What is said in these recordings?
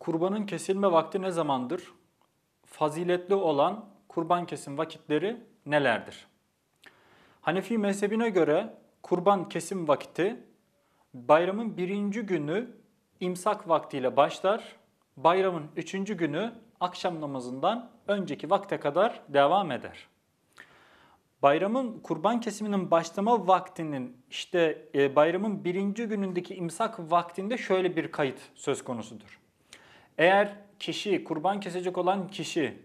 Kurbanın kesilme vakti ne zamandır? Faziletli olan kurban kesim vakitleri nelerdir? Hanefi mezhebine göre kurban kesim vakti bayramın birinci günü imsak vaktiyle başlar, bayramın üçüncü günü akşam namazından önceki vakte kadar devam eder. Bayramın kurban kesiminin başlama vaktinin işte e, bayramın birinci günündeki imsak vaktinde şöyle bir kayıt söz konusudur. Eğer kişi, kurban kesecek olan kişi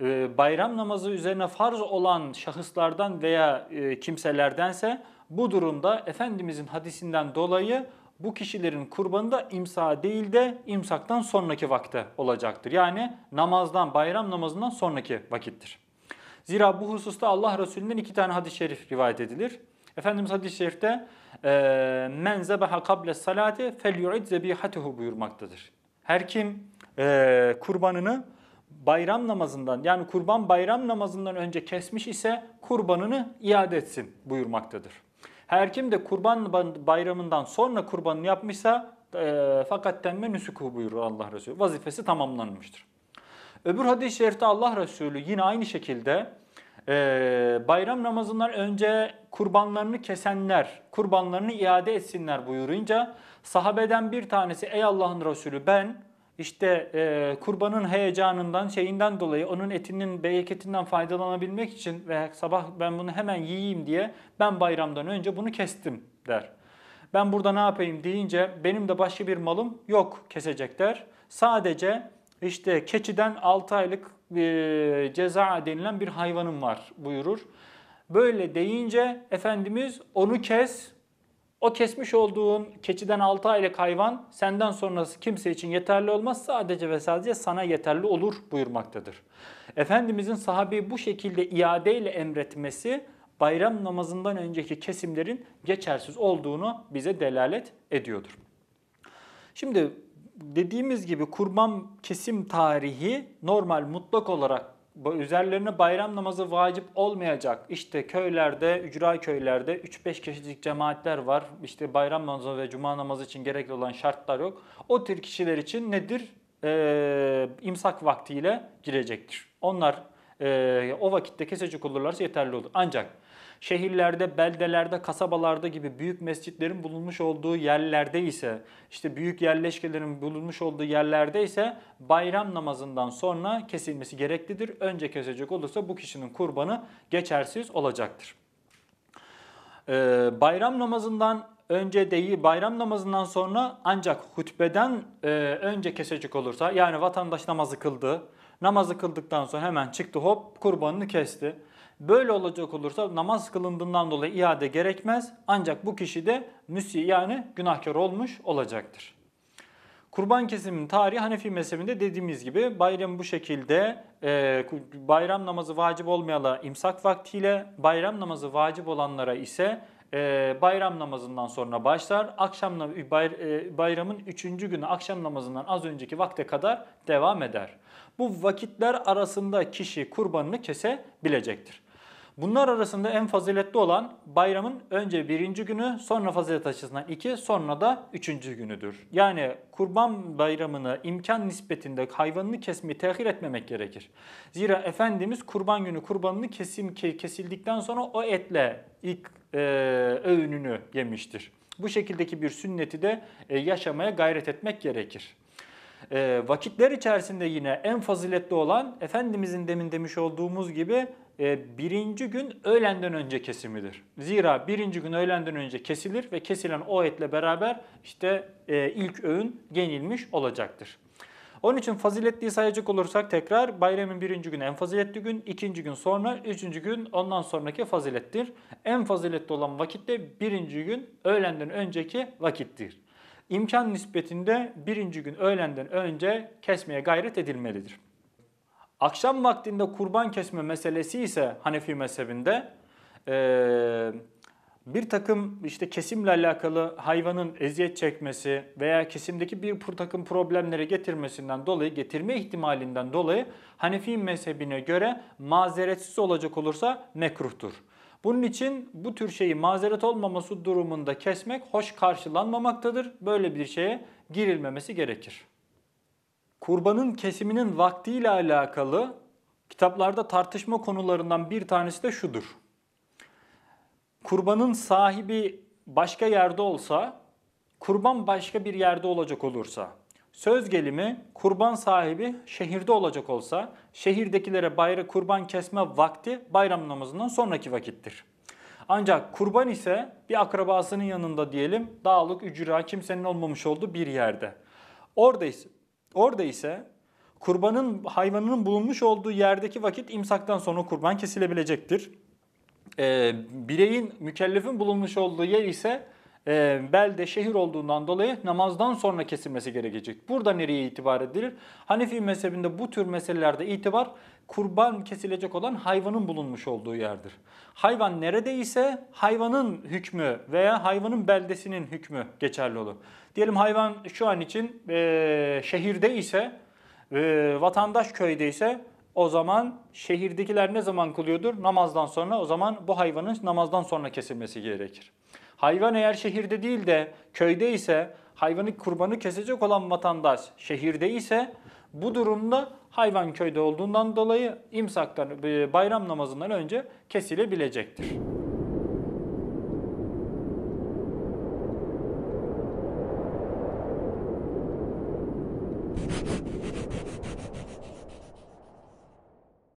e, bayram namazı üzerine farz olan şahıslardan veya e, kimselerdense bu durumda Efendimizin hadisinden dolayı bu kişilerin kurbanı da imsa değil de imsaktan sonraki vakte olacaktır. Yani namazdan, bayram namazından sonraki vakittir. Zira bu hususta Allah Resulü'nden iki tane hadis-i şerif rivayet edilir. Efendimiz hadis-i şerifte e, men zebeha kable salati fel yu'id zebihatuhu buyurmaktadır. Her kim e, kurbanını bayram namazından yani kurban bayram namazından önce kesmiş ise kurbanını iade etsin buyurmaktadır. Her kim de kurban bayramından sonra kurbanını yapmışsa e, fakat tenme nüsuku buyurur Allah Resulü. Vazifesi tamamlanmıştır. Öbür hadis-i şerifte Allah Resulü yine aynı şekilde e, bayram namazından önce kurbanlarını kesenler, kurbanlarını iade etsinler buyurunca Sahabeden bir tanesi ey Allah'ın Resulü ben işte e, kurbanın heyecanından şeyinden dolayı onun etinin bereketinden faydalanabilmek için ve sabah ben bunu hemen yiyeyim diye ben bayramdan önce bunu kestim der. Ben burada ne yapayım deyince benim de başka bir malım yok kesecek der. Sadece işte keçiden 6 aylık e, ceza denilen bir hayvanım var buyurur. Böyle deyince Efendimiz onu kes o kesmiş olduğun keçiden 6 aylık hayvan senden sonrası kimse için yeterli olmaz sadece ve sadece sana yeterli olur buyurmaktadır. Efendimizin sahabeyi bu şekilde iade ile emretmesi bayram namazından önceki kesimlerin geçersiz olduğunu bize delalet ediyordur. Şimdi dediğimiz gibi kurban kesim tarihi normal mutlak olarak üzerlerine bayram namazı vacip olmayacak. İşte köylerde, ücra köylerde 3-5 kişilik cemaatler var. İşte bayram namazı ve cuma namazı için gerekli olan şartlar yok. O tür kişiler için nedir? Ee, imsak vaktiyle girecektir. Onlar e, o vakitte kesecek olurlarsa yeterli olur. Ancak şehirlerde, beldelerde, kasabalarda gibi büyük mescitlerin bulunmuş olduğu yerlerde ise, işte büyük yerleşkelerin bulunmuş olduğu yerlerde ise bayram namazından sonra kesilmesi gereklidir. Önce kesecek olursa bu kişinin kurbanı geçersiz olacaktır. Ee, bayram namazından önce değil bayram namazından sonra ancak hutbeden e, önce kesecek olursa yani vatandaş namazı kıldı. Namazı kıldıktan sonra hemen çıktı hop kurbanını kesti. Böyle olacak olursa namaz kılındığından dolayı iade gerekmez. Ancak bu kişi de müsi yani günahkar olmuş olacaktır. Kurban kesiminin tarihi Hanefi mezhebinde dediğimiz gibi bayram bu şekilde e, bayram namazı vacip olmayala imsak vaktiyle bayram namazı vacip olanlara ise e, bayram namazından sonra başlar. Akşam e, bayr, e, bayramın üçüncü günü akşam namazından az önceki vakte kadar devam eder. Bu vakitler arasında kişi kurbanını kesebilecektir. Bunlar arasında en faziletli olan bayramın önce birinci günü, sonra fazilet açısından iki, sonra da üçüncü günüdür. Yani kurban bayramını imkan nispetinde hayvanını kesmeyi tehir etmemek gerekir. Zira Efendimiz kurban günü kurbanını kesim kesildikten sonra o etle ilk e, öğününü yemiştir. Bu şekildeki bir sünneti de e, yaşamaya gayret etmek gerekir. E, vakitler içerisinde yine en faziletli olan Efendimizin demin demiş olduğumuz gibi e, birinci gün öğlenden önce kesimidir. Zira birinci gün öğlenden önce kesilir ve kesilen o etle beraber işte e, ilk öğün yenilmiş olacaktır. Onun için faziletliyi sayacak olursak tekrar bayramın birinci günü en faziletli gün, ikinci gün sonra, üçüncü gün ondan sonraki fazilettir. En faziletli olan vakitte birinci gün öğlenden önceki vakittir. İmkan nispetinde birinci gün öğlenden önce kesmeye gayret edilmelidir. Akşam vaktinde kurban kesme meselesi ise Hanefi mezhebinde e, bir takım işte kesimle alakalı hayvanın eziyet çekmesi veya kesimdeki bir takım problemlere getirmesinden dolayı, getirme ihtimalinden dolayı Hanefi mezhebine göre mazeretsiz olacak olursa mekruhtur. Bunun için bu tür şeyi mazeret olmaması durumunda kesmek hoş karşılanmamaktadır. Böyle bir şeye girilmemesi gerekir kurbanın kesiminin vaktiyle alakalı kitaplarda tartışma konularından bir tanesi de şudur. Kurbanın sahibi başka yerde olsa, kurban başka bir yerde olacak olursa, söz gelimi kurban sahibi şehirde olacak olsa, şehirdekilere bayra kurban kesme vakti bayram namazından sonraki vakittir. Ancak kurban ise bir akrabasının yanında diyelim dağlık, ücra kimsenin olmamış olduğu bir yerde. Orada ise Orada ise kurbanın hayvanının bulunmuş olduğu yerdeki vakit imsaktan sonra kurban kesilebilecektir. E, bireyin mükellefin bulunmuş olduğu yer ise e, belde şehir olduğundan dolayı namazdan sonra kesilmesi gerekecek. Burada nereye itibar edilir? Hanefi mezhebinde bu tür meselelerde itibar kurban kesilecek olan hayvanın bulunmuş olduğu yerdir. Hayvan neredeyse hayvanın hükmü veya hayvanın beldesinin hükmü geçerli olur. Diyelim hayvan şu an için e, şehirde ise, e, vatandaş köyde ise o zaman şehirdekiler ne zaman kılıyordur? Namazdan sonra. O zaman bu hayvanın namazdan sonra kesilmesi gerekir. Hayvan eğer şehirde değil de köyde ise hayvanı kurbanı kesecek olan vatandaş şehirde ise bu durumda hayvan köyde olduğundan dolayı imsaktan e, bayram namazından önce kesilebilecektir.